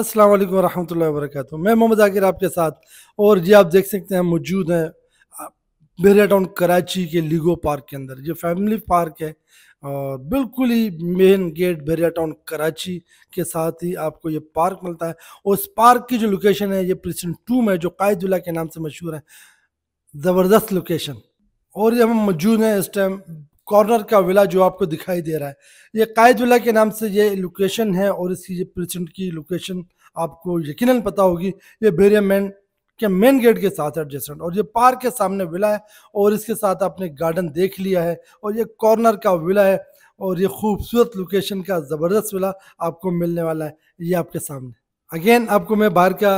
अस्सलाम वालेकुम रहमतुल्लाहि वबरकatuh मैं मोहम्मद आकिर आपके साथ और ये आप देख सकते हैं मौजूद हैं मेरे टाउन कराची के लीगो पार्क के अंदर ये फैमिली पार्क है और बिल्कुल ही main gate Bahria town Karachi के साथ ही आपको ये पार्क मिलता है और इस पार्क की जो लोकेशन है ये प्रिसन टू में जो कायदुल्ला के नाम से मशहूर है ज़बरदस्त लोकेशन और ये हम मौजूद हैं इस टाइम कॉर्नर का विला जो आपको दिखाई दे रहा है ये कायद विला के नाम से ये लोकेशन है और इसकी ये प्रेसिडेंट की लोकेशन आपको यकीनन पता होगी ये बेरिया मैन के मेन गेट के साथ एडजेसेंट और ये पार्क के सामने विला है और इसके साथ आपने गार्डन देख लिया है और ये कॉर्नर का विला है और ये खूबसूरत लोकेशन का ज़बरदस्त विला आपको मिलने वाला है ये आपके सामने अगेन आपको मैं बाहर का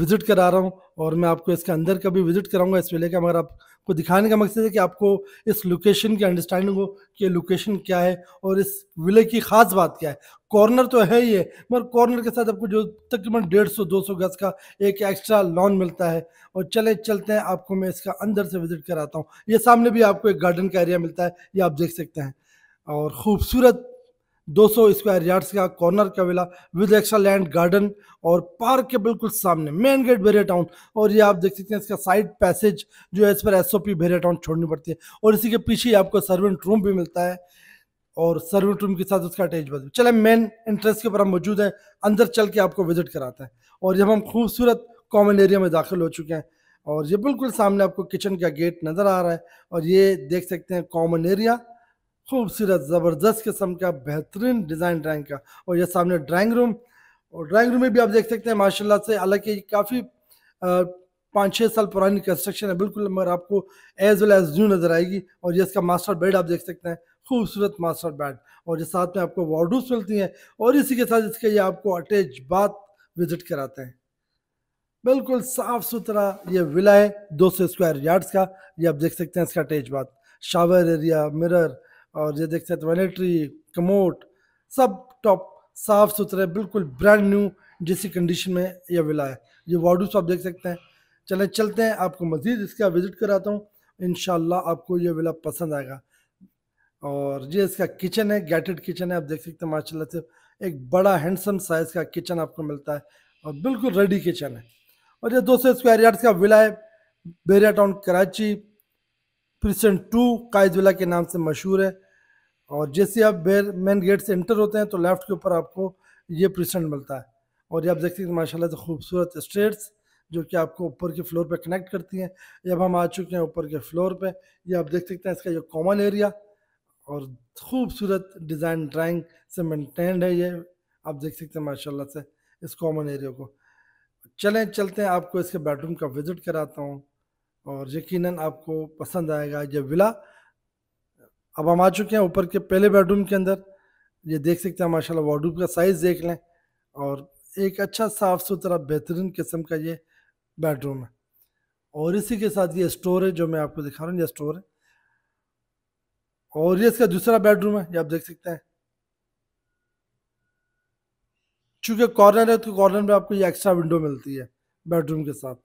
विज़िट करा रहा हूँ और मैं आपको इसके अंदर का भी विज़िट कराऊंगा इस विले का मगर आप को दिखाने का मकसद है कि आपको इस लोकेशन की अंडरस्टैंडिंग हो कि लोकेशन क्या है और इस विले की ख़ास बात क्या है कॉर्नर तो है ही है मगर कॉर्नर के साथ आपको जो तकरीबन डेढ़ सौ दो सौ गज का एक एक्स्ट्रा लॉन मिलता है और चले चलते हैं आपको मैं इसका अंदर से विजिट कराता हूँ ये सामने भी आपको एक गार्डन का एरिया मिलता है ये आप देख सकते हैं और ख़ूबसूरत 200 स्क्वायर यार्ड्स का कॉर्नर का villa with extra land garden और पार्क के बिल्कुल सामने मेन गेट भेरिया टाउन और ये आप देख सकते हैं इसका साइड पैसेज जो है इस पर S O P Bahria town छोड़नी पड़ती है और इसी के पीछे आपको सर्वेंट रूम भी मिलता है और सर्वेंट रूम के साथ उसका अटैच बाथरूम चले मेन एंट्रेंस के ऊपर हम मौजूद हैं अंदर चल के आपको विजिट कराते हैं और जब हम खूबसूरत कॉमन एरिया में दाखिल हो चुके हैं और ये बिल्कुल सामने आपको किचन का गेट नज़र आ रहा है और ये देख सकते हैं कॉमन एरिया खूबसूरत ज़बरदस्त किस्म का बेहतरीन डिज़ाइन ड्राइंग का और यह सामने ड्राइंग रूम और ड्राइंग रूम में भी आप देख सकते हैं माशाल्लाह से हालांकि काफ़ी पाँच छः साल पुरानी कंस्ट्रक्शन है बिल्कुल मगर आपको एज वेल एज न्यू नज़र आएगी और यह इसका मास्टर बेड आप देख सकते हैं खूबसूरत मास्टर बेड और ये साथ में आपको वार्डूस मिलती हैं और इसी के साथ इसके ये आपको अटैच बाथ विजिट कराते हैं बिल्कुल साफ सुथरा ये विला है दो स्क्वायर यार्ड्स का ये आप देख सकते हैं इसका attach bath shower area mirror और ये देख सकते वनेटरी कमोट सब टॉप साफ़ सुथरे बिल्कुल ब्रांड न्यू जैसी कंडीशन में यह विला है ये वार्डूस आप देख सकते हैं चले चलते हैं आपको मज़ीद इसका विज़िट कराता हूँ इन आपको ये विला पसंद आएगा और ये इसका किचन है गैटेड किचन है आप देख सकते हैं माशा से एक बड़ा हैंडसम साइज़ का किचन आपको मिलता है और बिल्कुल रेडी किचन है और ये दो सौ स्क्वायर यार्ड्स का विला है Bahria town Karachi present to कायजुला के नाम से मशहूर है और जैसे आप बेर मेन गेट से एंटर होते हैं तो लेफ़्ट के ऊपर आपको ये प्रसेंट मिलता है और ये आप देख सकते हैं माशाल्लाह से खूबसूरत स्ट्रेट्स जो कि आपको ऊपर के फ्लोर पे कनेक्ट करती हैं जब हम आ चुके हैं ऊपर के फ्लोर पे ये आप देख सकते हैं इसका ये कॉमन एरिया और खूबसूरत डिज़ाइन ड्राइंग से मेनटेन्ड है ये आप देख सकते हैं माशाल्लाह से इस कॉमन एरिया को चलें चलते हैं आपको इसके बेडरूम का विज़िट कराता हूँ और यकीनन आपको पसंद आएगा ये विला अब हम आ चुके हैं ऊपर के पहले बेडरूम के अंदर ये देख सकते हैं माशाल्लाह वार्डरूम का साइज़ देख लें और एक अच्छा साफ़ सुथरा बेहतरीन किस्म का ये बेडरूम है और इसी के साथ ये स्टोर है जो मैं आपको दिखा रहा हूँ ये स्टोर है और ये इसका दूसरा बेडरूम है ये आप देख सकते हैं चूँकि कॉर्नर है तो कॉर्नर में आपको ये एक्स्ट्रा विंडो मिलती है बेडरूम के साथ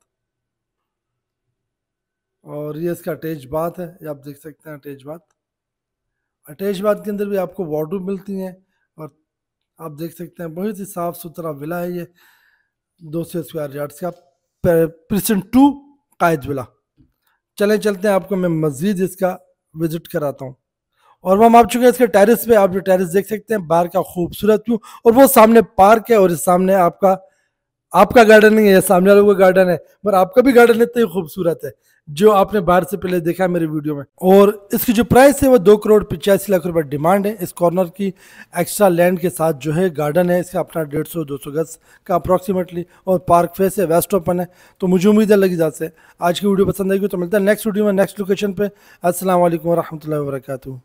और ये इसका अटैच बात है ये आप देख सकते हैं अटैच बात अटैच बात के अंदर भी आपको वाटर मिलती हैं और आप देख सकते हैं बहुत ही साफ़ सुथरा विला है ये दो सौ स्क्वायर यार्ड्स का प्रेसेंट टू कायद विला चलें चलते हैं आपको मैं मज़ीद इसका विज़िट कराता हूँ और हम आप चुके हैं इसके टेरिस पे आप जो टेरिस देख सकते हैं बाहर का खूबसूरत व्यू और वो सामने पार्क है और इस सामने आपका आपका गार्डन नहीं है सामने वालों का गार्डन है पर आपका भी गार्डन इतना ही खूबसूरत है जो आपने बाहर से पहले देखा है मेरे वीडियो में और इसकी जो प्राइस है वो दो करोड़ पिचासी लाख रुपए डिमांड है इस कॉर्नर की एक्स्ट्रा लैंड के साथ जो है गार्डन है इसका अपना डेढ़ सौ दो सौ गज का अप्रॉक्सीमेटली और पार्क फेस है वेस्ट ओपन है तो मुझे उम्मीद है लगी से आज की वीडियो पसंद आएगी तो मिलता है नेक्स्ट वीडियो में नेक्स्ट लोकेशन पर असल वरहमल वर्का